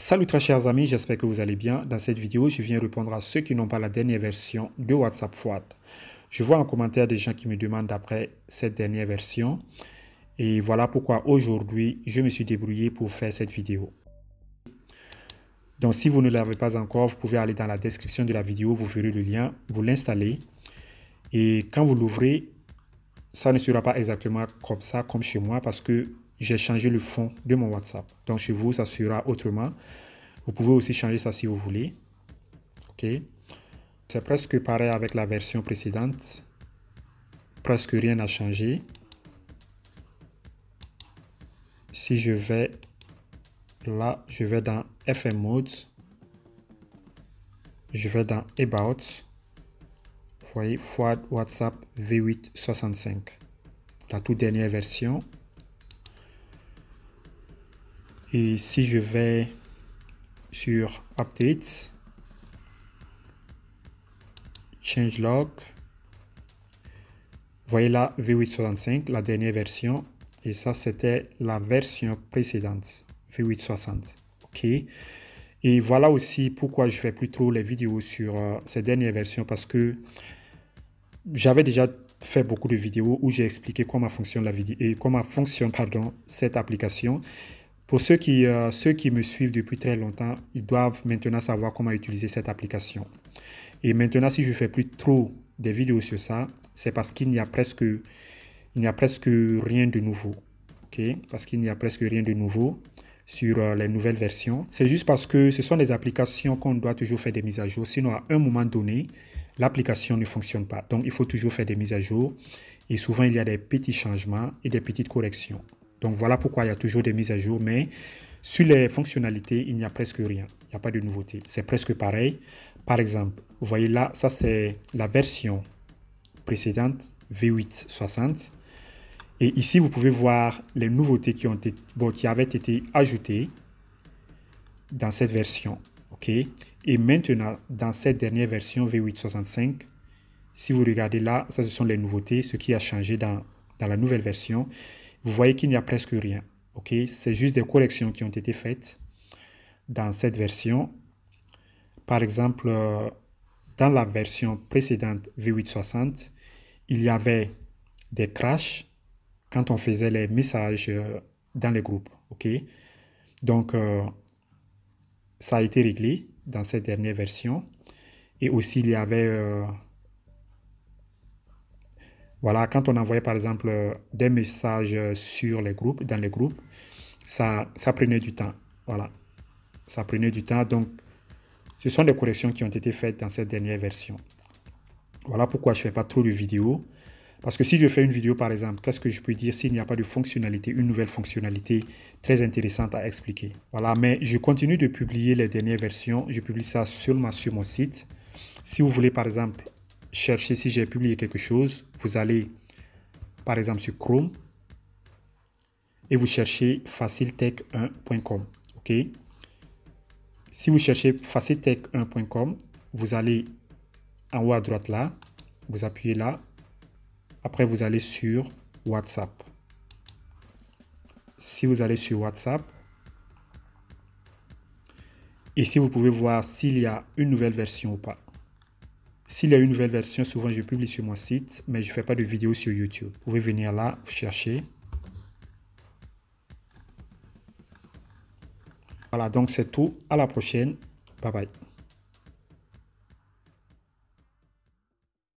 Salut très chers amis, j'espère que vous allez bien. Dans cette vidéo, je viens répondre à ceux qui n'ont pas la dernière version de WhatsApp Fouad. Je vois en commentaire des gens qui me demandent après cette dernière version. Et voilà pourquoi aujourd'hui, je me suis débrouillé pour faire cette vidéo. Donc si vous ne l'avez pas encore, vous pouvez aller dans la description de la vidéo, vous verrez le lien, vous l'installez. Et quand vous l'ouvrez, ça ne sera pas exactement comme ça, comme chez moi, parce que j'ai changé le fond de mon WhatsApp. Donc chez vous, ça sera autrement. Vous pouvez aussi changer ça si vous voulez. OK. C'est presque pareil avec la version précédente. Presque rien n'a changé. Si je vais là, je vais dans FM Mode. Je vais dans About. Vous voyez, Ford WhatsApp V865. La toute dernière version, et si je vais sur Update, Changelog, voyez là V865, la dernière version, et ça c'était la version précédente, V860. Ok. Et voilà aussi pourquoi je fais plus trop les vidéos sur euh, ces dernières versions parce que j'avais déjà fait beaucoup de vidéos où j'ai expliqué comment fonctionne la et comment fonctionne pardon cette application pour ceux qui, euh, ceux qui me suivent depuis très longtemps, ils doivent maintenant savoir comment utiliser cette application. Et maintenant, si je ne fais plus trop des vidéos sur ça, c'est parce qu'il n'y a presque il n'y a presque rien de nouveau. Parce qu'il n'y a presque rien de nouveau sur euh, les nouvelles versions. C'est juste parce que ce sont des applications qu'on doit toujours faire des mises à jour. Sinon, à un moment donné, l'application ne fonctionne pas. Donc, il faut toujours faire des mises à jour. Et souvent, il y a des petits changements et des petites corrections. Donc voilà pourquoi il y a toujours des mises à jour, mais sur les fonctionnalités, il n'y a presque rien. Il n'y a pas de nouveautés. C'est presque pareil. Par exemple, vous voyez là, ça c'est la version précédente V860. Et ici, vous pouvez voir les nouveautés qui, ont qui avaient été ajoutées dans cette version. ok Et maintenant, dans cette dernière version V865, si vous regardez là, ça ce sont les nouveautés, ce qui a changé dans, dans la nouvelle version vous voyez qu'il n'y a presque rien. ok C'est juste des corrections qui ont été faites dans cette version. Par exemple, euh, dans la version précédente V860, il y avait des crashs quand on faisait les messages euh, dans les groupes. ok Donc, euh, ça a été réglé dans cette dernière version. Et aussi, il y avait voilà, quand on envoyait par exemple euh, des messages euh, sur les groupes, dans les groupes, ça, ça prenait du temps. Voilà, ça prenait du temps. Donc, ce sont des corrections qui ont été faites dans cette dernière version. Voilà pourquoi je ne fais pas trop de vidéos. Parce que si je fais une vidéo, par exemple, qu'est-ce que je peux dire s'il n'y a pas de fonctionnalité, une nouvelle fonctionnalité très intéressante à expliquer Voilà, mais je continue de publier les dernières versions. Je publie ça seulement sur mon site. Si vous voulez, par exemple, cherchez si j'ai publié quelque chose. Vous allez, par exemple, sur Chrome et vous cherchez faciletech1.com. OK Si vous cherchez faciletech1.com, vous allez en haut à droite là, vous appuyez là. Après, vous allez sur WhatsApp. Si vous allez sur WhatsApp, ici, vous pouvez voir s'il y a une nouvelle version ou pas. S'il y a une nouvelle version, souvent je publie sur mon site, mais je ne fais pas de vidéo sur YouTube. Vous pouvez venir là, chercher. Voilà, donc c'est tout. À la prochaine. Bye bye.